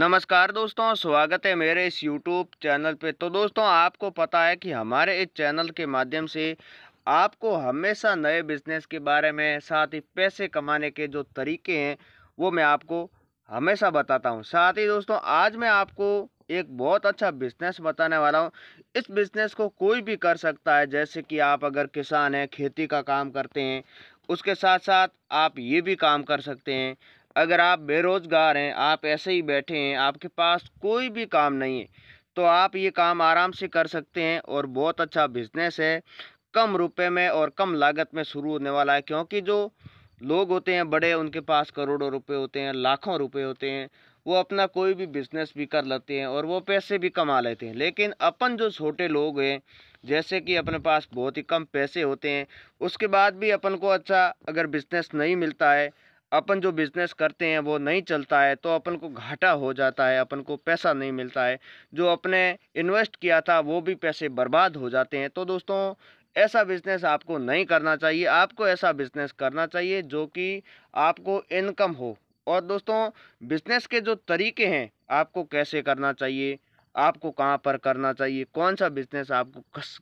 नमस्कार दोस्तों स्वागत है मेरे इस यूट्यूब चैनल पे तो दोस्तों आपको पता है कि हमारे इस चैनल के माध्यम से आपको हमेशा नए बिजनेस के बारे में साथ ही पैसे कमाने के जो तरीके हैं वो मैं आपको हमेशा बताता हूँ साथ ही दोस्तों आज मैं आपको एक बहुत अच्छा बिजनेस बताने वाला हूँ इस बिज़नेस को कोई भी कर सकता है जैसे कि आप अगर किसान हैं खेती का काम करते हैं उसके साथ साथ आप ये भी काम कर सकते हैं अगर आप बेरोज़गार हैं आप ऐसे ही बैठे हैं आपके पास कोई भी काम नहीं है तो आप ये काम आराम से कर सकते हैं और बहुत अच्छा बिजनेस है कम रुपए में और कम लागत में शुरू होने वाला है क्योंकि जो लोग होते हैं बड़े उनके पास करोड़ों रुपए होते हैं लाखों रुपए होते हैं वो अपना कोई भी बिजनेस भी कर लेते हैं और वो पैसे भी कमा लेते हैं लेकिन अपन जो छोटे लोग हैं जैसे कि अपने पास बहुत ही कम पैसे होते हैं उसके बाद भी अपन को अच्छा अगर बिजनेस नहीं मिलता है अपन जो बिज़नेस करते हैं वो नहीं चलता है तो अपन को घाटा हो जाता है अपन को पैसा नहीं मिलता है जो अपने इन्वेस्ट किया था वो भी पैसे बर्बाद हो जाते हैं तो दोस्तों ऐसा बिज़नेस आपको नहीं करना चाहिए आपको ऐसा बिज़नेस करना चाहिए जो कि आपको इनकम हो और दोस्तों बिज़नेस के जो तरीके हैं आपको कैसे करना चाहिए आपको कहाँ पर करना चाहिए कौन सा बिजनेस आपको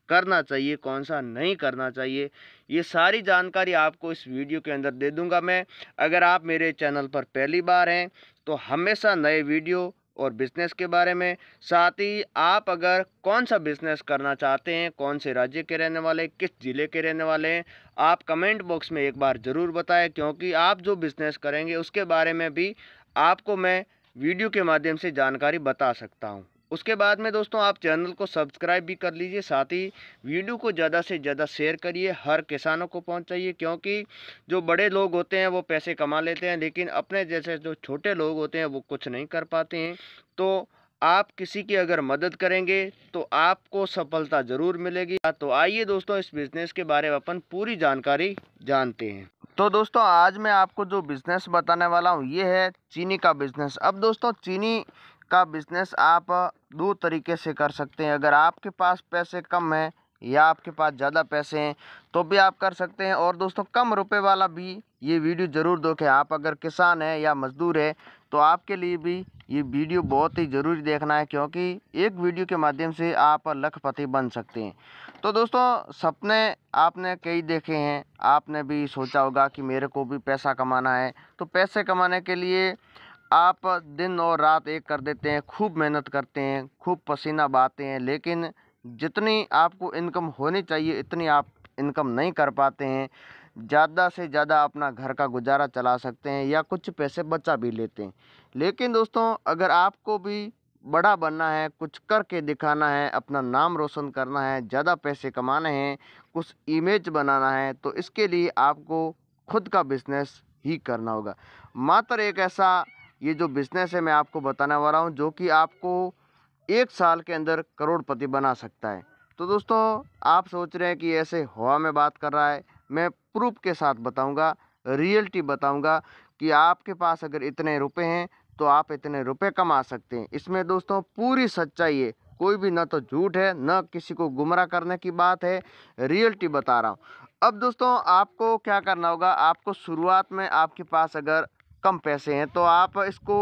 करना चाहिए कौन सा नहीं करना चाहिए ये सारी जानकारी आपको इस वीडियो के अंदर दे दूंगा मैं अगर आप मेरे चैनल पर पहली बार हैं तो हमेशा नए वीडियो और बिज़नेस के बारे में साथ ही आप अगर कौन सा बिज़नेस करना चाहते हैं कौन से राज्य के रहने वाले किस ज़िले के रहने वाले हैं आप कमेंट बॉक्स में एक बार ज़रूर बताएं क्योंकि आप जो बिज़नेस करेंगे उसके बारे में भी आपको मैं वीडियो के माध्यम से जानकारी बता सकता हूँ उसके बाद में दोस्तों आप चैनल को सब्सक्राइब भी कर लीजिए साथ ही वीडियो को ज़्यादा से ज़्यादा शेयर करिए हर किसानों को पहुंचाइए क्योंकि जो बड़े लोग होते हैं वो पैसे कमा लेते हैं लेकिन अपने जैसे जो छोटे लोग होते हैं वो कुछ नहीं कर पाते हैं तो आप किसी की अगर मदद करेंगे तो आपको सफलता ज़रूर मिलेगी तो आइए दोस्तों इस बिज़नेस के बारे में अपन पूरी जानकारी जानते हैं तो दोस्तों आज मैं आपको जो बिज़नेस बताने वाला हूँ ये है चीनी का बिज़नेस अब दोस्तों चीनी का बिज़नेस आप दो तरीके से कर सकते हैं अगर आपके पास पैसे कम हैं या आपके पास ज़्यादा पैसे हैं तो भी आप कर सकते हैं और दोस्तों कम रुपए वाला भी ये वीडियो ज़रूर देखें आप अगर किसान हैं या मज़दूर है तो आपके लिए भी ये वीडियो बहुत ही ज़रूरी देखना है क्योंकि एक वीडियो के माध्यम से आप लखपति बन सकते हैं तो दोस्तों सपने आपने कई देखे हैं आपने भी सोचा होगा कि मेरे को भी पैसा कमाना है तो पैसे कमाने के लिए आप दिन और रात एक कर देते हैं खूब मेहनत करते हैं खूब पसीना बहाते हैं लेकिन जितनी आपको इनकम होनी चाहिए इतनी आप इनकम नहीं कर पाते हैं ज़्यादा से ज़्यादा अपना घर का गुजारा चला सकते हैं या कुछ पैसे बचा भी लेते हैं लेकिन दोस्तों अगर आपको भी बड़ा बनना है कुछ करके दिखाना है अपना नाम रोशन करना है ज़्यादा पैसे कमाने हैं कुछ इमेज बनाना है तो इसके लिए आपको खुद का बिजनेस ही करना होगा मात्र एक ऐसा ये जो बिज़नेस है मैं आपको बताने वाला हूँ जो कि आपको एक साल के अंदर करोड़पति बना सकता है तो दोस्तों आप सोच रहे हैं कि ऐसे हवा में बात कर रहा है मैं प्रूफ के साथ बताऊंगा रियलिटी बताऊंगा कि आपके पास अगर इतने रुपए हैं तो आप इतने रुपए कमा सकते हैं इसमें दोस्तों पूरी सच्चाई है कोई भी ना तो झूठ है ना किसी को गुमराह करने की बात है रियलिटी बता रहा हूँ अब दोस्तों आपको क्या करना होगा आपको शुरुआत में आपके पास अगर कम पैसे हैं तो आप इसको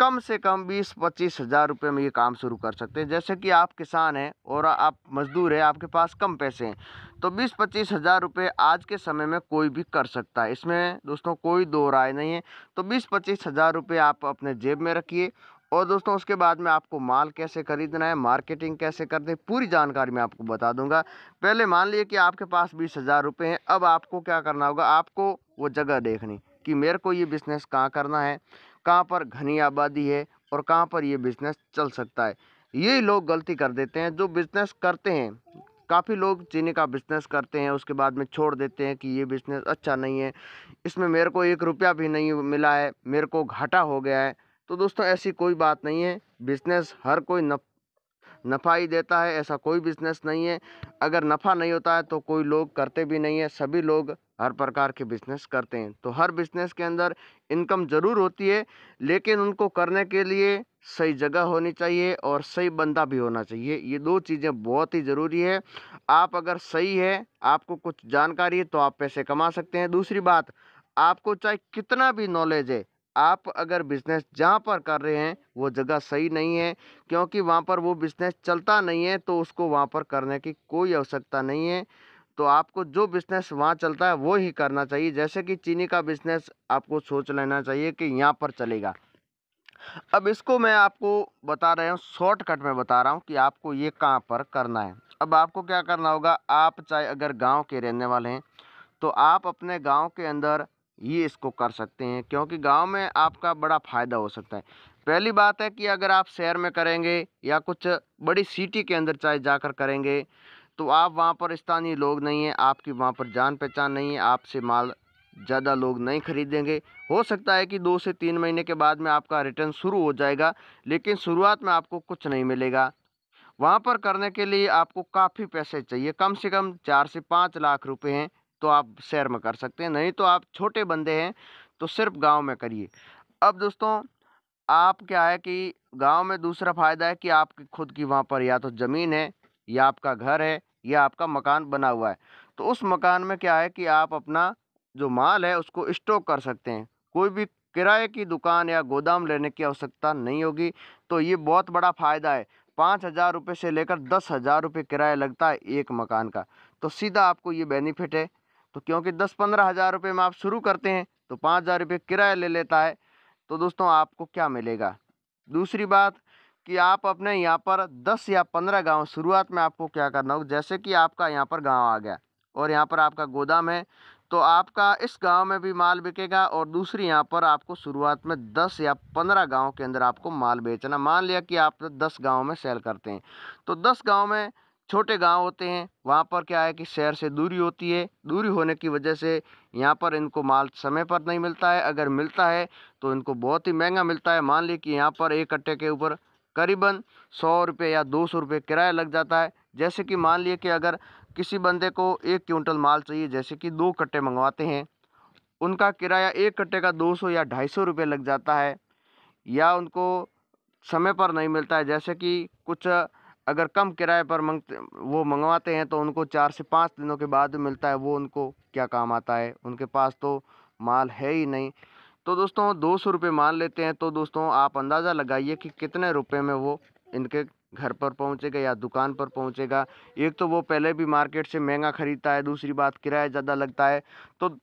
कम से कम बीस पच्चीस हज़ार रुपये में ये काम शुरू कर सकते हैं जैसे कि आप किसान हैं और आप मज़दूर हैं आपके पास कम पैसे हैं तो बीस पच्चीस हज़ार रुपये आज के समय में कोई भी कर सकता है इसमें दोस्तों कोई दो राय नहीं है तो बीस पच्चीस हज़ार रुपये आप अपने जेब में रखिए और दोस्तों उसके बाद में आपको माल कैसे खरीदना है मार्केटिंग कैसे करनी है पूरी जानकारी मैं आपको बता दूंगा पहले मान लिए कि आपके पास बीस हज़ार रुपये हैं अब आपको क्या करना होगा आपको वो जगह देखनी कि मेरे को ये बिज़नेस कहाँ करना है कहाँ पर घनी आबादी है और कहाँ पर ये बिज़नेस चल सकता है ये लोग गलती कर देते हैं जो बिज़नेस करते हैं काफ़ी लोग चीनी का बिज़नेस करते हैं उसके बाद में छोड़ देते हैं कि ये बिज़नेस अच्छा नहीं है इसमें मेरे को एक रुपया भी नहीं मिला है मेरे को घाटा हो गया है तो दोस्तों ऐसी कोई बात नहीं है बिज़नेस हर कोई नफ नफ़ा ही देता है ऐसा कोई बिज़नेस नहीं है अगर नफ़ा नहीं होता है तो कोई लोग करते भी नहीं है सभी लोग हर प्रकार के बिज़नेस करते हैं तो हर बिज़नेस के अंदर इनकम ज़रूर होती है लेकिन उनको करने के लिए सही जगह होनी चाहिए और सही बंदा भी होना चाहिए ये दो चीज़ें बहुत ही ज़रूरी है आप अगर सही है आपको कुछ जानकारी है तो आप पैसे कमा सकते हैं दूसरी बात आपको चाहे कितना भी नॉलेज है आप अगर बिज़नेस जहाँ पर कर रहे हैं वो जगह सही नहीं है क्योंकि वहाँ पर वो बिज़नेस चलता नहीं है तो उसको वहाँ पर करने की कोई आवश्यकता नहीं है तो आपको जो बिज़नेस वहाँ चलता है वो ही करना चाहिए जैसे कि चीनी का बिज़नेस आपको सोच लेना चाहिए कि यहाँ पर चलेगा अब इसको मैं आपको बता रहा हूँ शॉर्टकट में बता रहा हूँ कि आपको ये कहाँ पर करना है अब आपको क्या करना होगा आप चाहे अगर गांव के रहने वाले हैं तो आप अपने गांव के अंदर ये इसको कर सकते हैं क्योंकि गांव में आपका बड़ा फ़ायदा हो सकता है पहली बात है कि अगर आप शहर में करेंगे या कुछ बड़ी सिटी के अंदर चाहे जाकर करेंगे तो आप वहाँ पर स्थानीय लोग नहीं हैं आपकी वहाँ पर जान पहचान नहीं है आपसे माल ज़्यादा लोग नहीं खरीदेंगे हो सकता है कि दो से तीन महीने के बाद में आपका रिटर्न शुरू हो जाएगा लेकिन शुरुआत में आपको कुछ नहीं मिलेगा वहाँ पर करने के लिए आपको काफ़ी पैसे चाहिए कम से कम चार से पाँच लाख रुपए हैं तो आप शहर में कर सकते हैं नहीं तो आप छोटे बंदे हैं तो सिर्फ गांव में करिए अब दोस्तों आप क्या है कि गांव में दूसरा फ़ायदा है कि आपकी खुद की वहाँ पर या तो ज़मीन है या आपका घर है या आपका मकान बना हुआ है तो उस मकान में क्या है कि आप अपना जो माल है उसको इस्टोक कर सकते हैं कोई भी किराए की दुकान या गोदाम लेने की आवश्यकता नहीं होगी तो ये बहुत बड़ा फ़ायदा है पाँच हज़ार रुपये से लेकर दस हज़ार रुपये किराया लगता है एक मकान का तो सीधा आपको ये बेनिफिट है तो क्योंकि दस पंद्रह हज़ार रुपये में आप शुरू करते हैं तो पाँच हज़ार रुपये किराया ले लेता है तो दोस्तों आपको क्या मिलेगा दूसरी बात कि आप अपने यहाँ पर दस या पंद्रह गाँव शुरुआत में आपको क्या करना हो जैसे कि आपका यहाँ पर गाँव आ गया और यहाँ पर आपका गोदाम है तो आपका इस गांव में भी माल बिकेगा और दूसरी यहाँ पर आपको शुरुआत में दस या पंद्रह गांव के अंदर आपको माल बेचना मान लिया कि आप दस गांव में सेल करते हैं तो दस गांव में छोटे गांव होते हैं वहाँ पर क्या है कि शहर से दूरी होती है दूरी होने की वजह से यहाँ पर इनको माल समय पर नहीं मिलता है अगर मिलता है तो इनको बहुत ही महंगा मिलता है मान ली कि यहाँ पर एक कट्टे के ऊपर करीबन सौ रुपये या दो सौ रुपये किराया लग जाता है जैसे कि मान लिए कि अगर किसी बंदे को एक क्विंटल माल चाहिए जैसे कि दो कट्टे मंगवाते हैं उनका किराया एक कट्टे का दो सौ या ढाई सौ रुपये लग जाता है या उनको समय पर नहीं मिलता है जैसे कि कुछ अगर कम किराए पर मंग वो मंगवाते हैं तो उनको चार से पाँच दिनों के बाद मिलता है वो उनको क्या काम आता है उनके पास तो माल है ही नहीं तो दोस्तों दो सौ रुपये मान लेते हैं तो दोस्तों आप अंदाज़ा लगाइए कि कितने रुपये में वो इनके घर पर पहुंचेगा या दुकान पर पहुंचेगा एक तो वो पहले भी मार्केट से महंगा ख़रीदता है दूसरी बात किराया ज़्यादा लगता है तो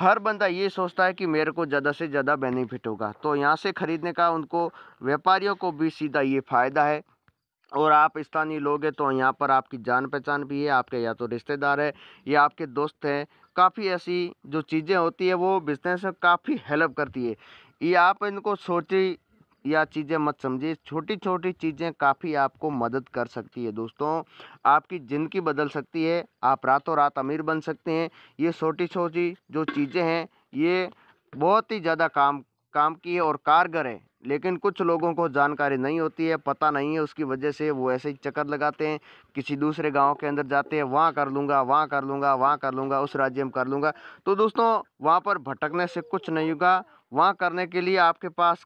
हर बंदा ये सोचता है कि मेरे को ज़्यादा से ज़्यादा बेनिफिट होगा तो यहाँ से ख़रीदने का उनको व्यापारियों को भी सीधा ये फ़ायदा है और आप स्थानीय लोग हैं तो यहाँ पर आपकी जान पहचान भी है आपके या तो रिश्तेदार है या आपके दोस्त हैं काफ़ी ऐसी जो चीज़ें होती है वो बिजनेस में काफ़ी हेल्प करती है ये आप इनको सोची या चीज़ें मत समझिए छोटी छोटी चीज़ें काफ़ी आपको मदद कर सकती है दोस्तों आपकी ज़िंदगी बदल सकती है आप रातों रात अमीर बन सकते हैं ये छोटी छोटी जो चीज़ें हैं ये बहुत ही ज़्यादा काम काम की है और कारगर है लेकिन कुछ लोगों को जानकारी नहीं होती है पता नहीं है उसकी वजह से वो ऐसे ही चक्कर लगाते हैं किसी दूसरे गांव के अंदर जाते हैं वहाँ कर लूँगा वहाँ कर लूँगा वहाँ कर लूँगा उस राज्य में कर लूँगा तो दोस्तों वहाँ पर भटकने से कुछ नहीं होगा वहाँ करने के लिए आपके पास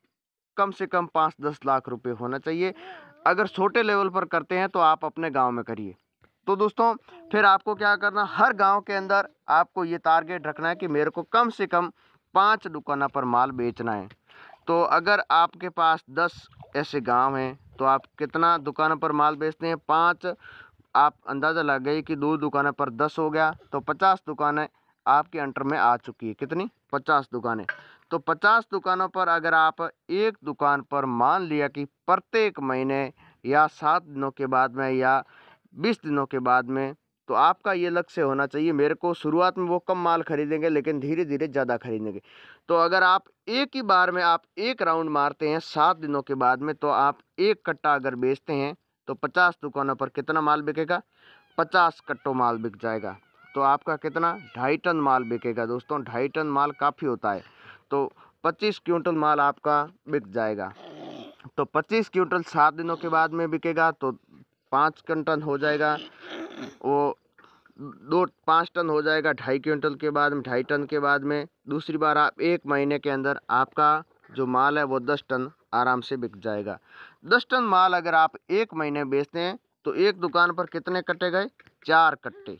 कम से कम पाँच दस लाख रुपये होना चाहिए अगर छोटे लेवल पर करते हैं तो आप अपने गाँव में करिए तो दोस्तों फिर आपको क्या करना हर गांव के अंदर आपको ये टारगेट रखना है कि मेरे को कम से कम पाँच दुकानों पर माल बेचना है तो अगर आपके पास दस ऐसे गांव हैं तो आप कितना दुकानों पर माल बेचते हैं पाँच आप अंदाज़ा लग गई कि दो दुकानों पर दस हो गया तो पचास दुकानें आपके अंटर में आ चुकी है कितनी पचास दुकानें तो पचास दुकानों पर अगर आप एक दुकान पर मान लिया कि प्रत्येक महीने या सात दिनों के बाद में या बीस दिनों के बाद में तो आपका ये लक्ष्य होना चाहिए मेरे को शुरुआत में वो कम माल खरीदेंगे लेकिन धीरे धीरे ज़्यादा खरीदेंगे तो अगर आप एक ही बार में आप एक राउंड मारते हैं सात दिनों के बाद में तो आप एक कट्टा अगर बेचते हैं तो पचास दुकानों पर कितना माल बिकेगा पचास कट्टों माल बिक जाएगा तो आपका कितना ढाई टन माल बिकेगा दोस्तों ढाई टन माल काफ़ी होता है तो पच्चीस क्विंटल माल आपका बिक जाएगा तो पच्चीस क्विंटल सात दिनों के बाद में बिकेगा तो पाँच कंटन हो जाएगा वो दो पाँच टन हो जाएगा ढाई क्विंटल के बाद में ढाई टन के बाद में दूसरी बार आप एक महीने के अंदर आपका जो माल है वो दस टन आराम से बिक जाएगा दस टन माल अगर आप एक महीने बेचते हैं तो एक दुकान पर कितने कट्टे गए चार कट्टे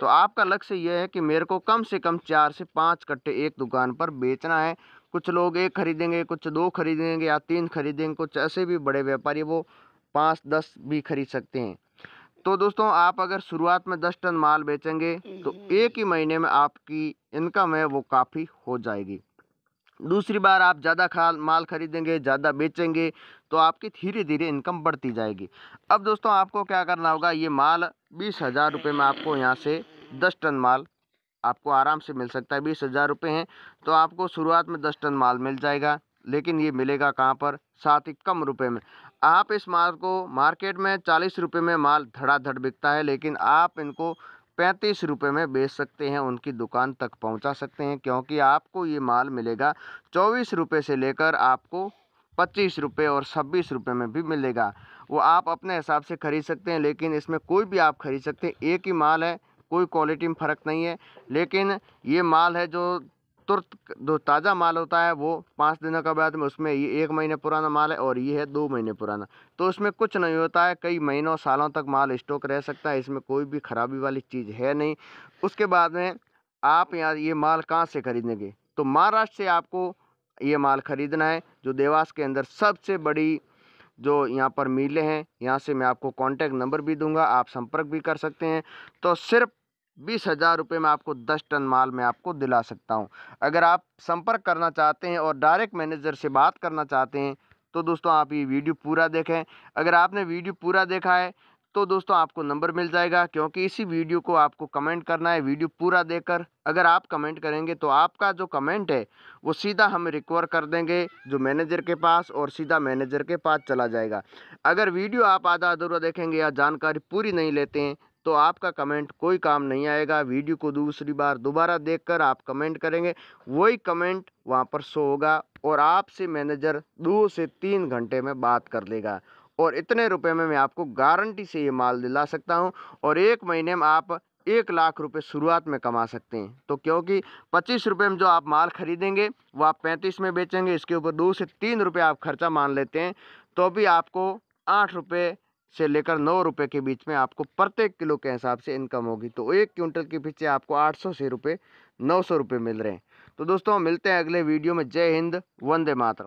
तो आपका लक्ष्य यह है कि मेरे को कम से कम चार से पाँच कट्टे एक दुकान पर बेचना है कुछ लोग एक खरीदेंगे कुछ दो खरीदेंगे या तीन खरीदेंगे कुछ ऐसे भी बड़े व्यापारी वो पाँच दस भी खरीद सकते हैं तो दोस्तों आप अगर शुरुआत में दस टन माल बेचेंगे तो हम्म। एक ही महीने में आपकी इनकम है वो काफ़ी हो जाएगी दूसरी बार आप ज़्यादा खाल माल खरीदेंगे ज़्यादा बेचेंगे तो आपकी धीरे धीरे इनकम बढ़ती जाएगी अब दोस्तों आपको क्या करना होगा ये माल बीस हज़ार रुपये में आपको यहाँ से दस टन माल आपको आराम से मिल सकता है बीस हज़ार रुपये हैं तो आपको शुरुआत में दस टन माल मिल जाएगा लेकिन ये मिलेगा कहाँ पर साथ ही कम रुपये में आप इस माल को मार्केट में चालीस रुपये में माल धड़ाधड़ बिकता है लेकिन आप इनको पैंतीस रुपये में बेच सकते हैं उनकी दुकान तक पहुंचा सकते हैं क्योंकि आपको ये माल मिलेगा चौबीस रुपये से लेकर आपको पच्चीस रुपये और छब्बीस रुपये में भी मिलेगा वो आप अपने हिसाब से खरीद सकते हैं लेकिन इसमें कोई भी आप खरीद सकते हैं एक ही माल है कोई क्वालिटी में फ़र्क नहीं है लेकिन ये माल है जो तुरंत जो ताज़ा माल होता है वो पाँच दिनों का बाद में उसमें ये एक महीने पुराना माल है और ये है दो महीने पुराना तो उसमें कुछ नहीं होता है कई महीनों सालों तक माल स्टॉक रह सकता है इसमें कोई भी खराबी वाली चीज़ है नहीं उसके बाद में आप यहाँ ये माल कहाँ से खरीदेंगे तो महाराष्ट्र से आपको ये माल ख़रीदना है जो देवास के अंदर सबसे बड़ी जो यहाँ पर मिले हैं यहाँ से मैं आपको कांटेक्ट नंबर भी दूंगा आप संपर्क भी कर सकते हैं तो सिर्फ बीस हज़ार रुपये में आपको दस टन माल मैं आपको दिला सकता हूँ अगर आप संपर्क करना चाहते हैं और डायरेक्ट मैनेजर से बात करना चाहते हैं तो दोस्तों आप ये वीडियो पूरा देखें अगर आपने वीडियो पूरा देखा है तो दोस्तों आपको नंबर मिल जाएगा क्योंकि इसी वीडियो को आपको कमेंट करना है वीडियो पूरा देखकर अगर आप कमेंट करेंगे तो आपका जो कमेंट है वो सीधा हम रिकवर कर देंगे जो मैनेजर के पास और सीधा मैनेजर के पास चला जाएगा अगर वीडियो आप आधा अधूरा देखेंगे या जानकारी पूरी नहीं लेते हैं तो आपका कमेंट कोई काम नहीं आएगा वीडियो को दूसरी बार दोबारा देखकर आप कमेंट करेंगे वही कमेंट वहाँ पर शो होगा और आपसे मैनेजर दो से तीन घंटे में बात कर लेगा और इतने रुपए में मैं आपको गारंटी से ये माल दिला सकता हूँ और एक महीने में आप एक लाख रुपए शुरुआत में कमा सकते हैं तो क्योंकि पच्चीस रुपये में जो आप माल खरीदेंगे वो आप पैंतीस में बेचेंगे इसके ऊपर दो से तीन रुपये आप खर्चा मान लेते हैं तो भी आपको आठ रुपये से लेकर नौ रुपये के बीच में आपको प्रत्येक किलो के हिसाब से इनकम होगी तो एक क्विंटल के पीछे आपको आठ सौ से रुपये नौ सौ रुपये मिल रहे हैं तो दोस्तों मिलते हैं अगले वीडियो में जय हिंद वंदे मातरम